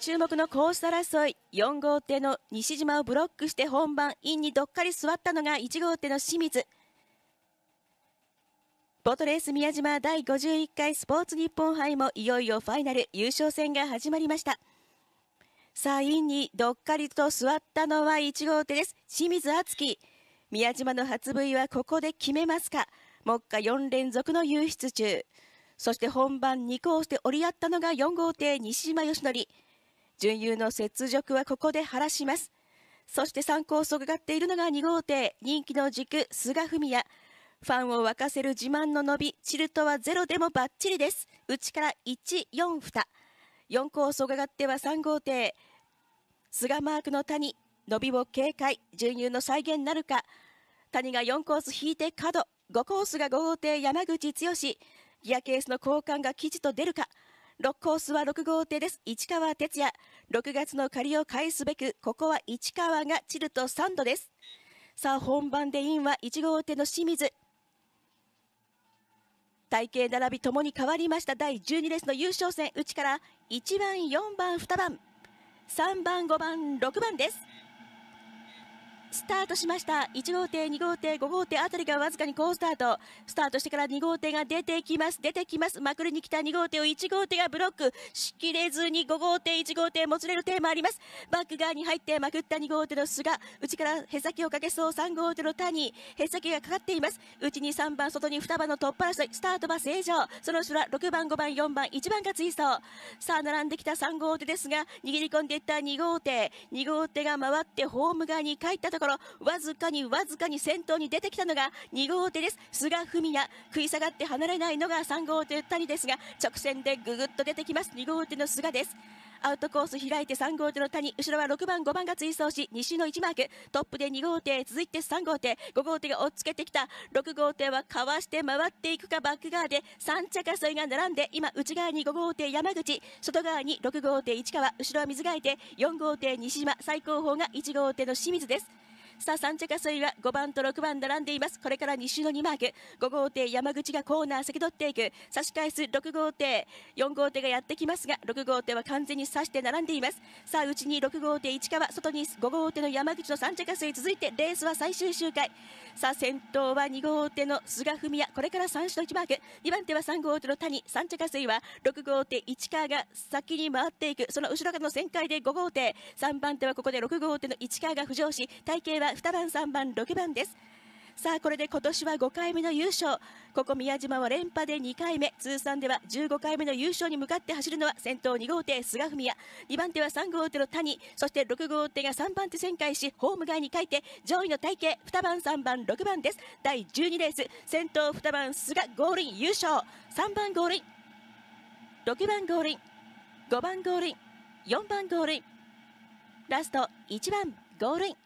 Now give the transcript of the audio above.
注目のコース争い4号艇の西島をブロックして本番インにどっかり座ったのが1号艇の清水ボートレース宮島第51回スポーツ日本杯もいよいよファイナル優勝戦が始まりましたさあインにどっかりと座ったのは1号艇です清水敦樹宮島の初 V はここで決めますか目下4連続の優出中そして本番2コースで折り合ったのが4号艇西島義則準優の雪辱はここで晴らします。そして参考をそがっているのが2号艇、人気の軸、菅文也。ファンを沸かせる自慢の伸び、チルトはゼロでもバッチリです。内から1、4、2。4コースを伺っては3号艇。菅マークの谷、伸びを警戒、準優の再現なるか。谷が4コース引いて角、5コースが5号艇山口剛。ギアケースの交換が記事と出るか。6コースは6号艇です。市川哲也。6月の借りを返すべく、ここは市川がチルとサンドです。さあ、本番でインは1号艇の清水。体型並びともに変わりました第12レースの優勝戦、内から1番、4番、2番、3番、5番、6番です。スタートしました1号艇2号艇5号艇あたりがわずかに好スタートスタートしてから2号艇が出てきます出てきますまくりに来た2号艇を1号艇がブロックしきれずに5号艇1号艇もつれる艇もありますバック側に入ってまくった2号艇の菅内からへさきをかけそう3号艇の谷へさきがかかっています内に3番外に2番の突破争いスタートは正常その後ろ6番5番4番1番が追走さあ並んできた3号艇ですが握り込んでいった2号艇2号艇が回ってホーム側に帰ったところころ、わずかにわずかに先頭に出てきたのが2号手です。菅文也、食い下がって離れないのが3号手谷ですが、直線でぐぐっと出てきます。2号手の菅です。アウトコース開いて3号手の谷、後ろは6番、5番が追走し、西の1マーク、トップで2号艇、続いて3号艇、5号艇が追っつけてきた、6号艇はかわして回っていくかバック側で、3着争いが並んで、今、内側に5号艇山口、外側に6号艇市川、後ろは水がいて、4号艇西島、最高峰が1号艇の清水です。さあ3着争いは5番と6番並んでいますこれから周の2マーク5号艇山口がコーナー先取っていく差し返す6号艇4号艇がやってきますが6号艇は完全に差して並んでいますさあうちに6号艇市川外に5号艇の山口の3着争い続いてレースは最終周回さあ先頭は2号艇の菅文也これから3種の1マーク2番手は3号艇の谷3着争いは6号艇市川が先に回っていくその後ろからの旋回で5号艇3番手はここで6号艇の市川が浮上し体型はは2番、3番、6番です。さあこれで今年は5回目の優勝ここ宮島は連覇で2回目通算では15回目の優勝に向かって走るのは先頭2号艇菅文也2番手は3号艇の谷そして6号艇が3番手旋回しホーム外に書いて上位の体系2番3番6番です第12レース先頭2番菅ゴールイン優勝3番ゴールイン6番ゴールイン5番ゴールイン4番ゴールインラスト1番ゴールイン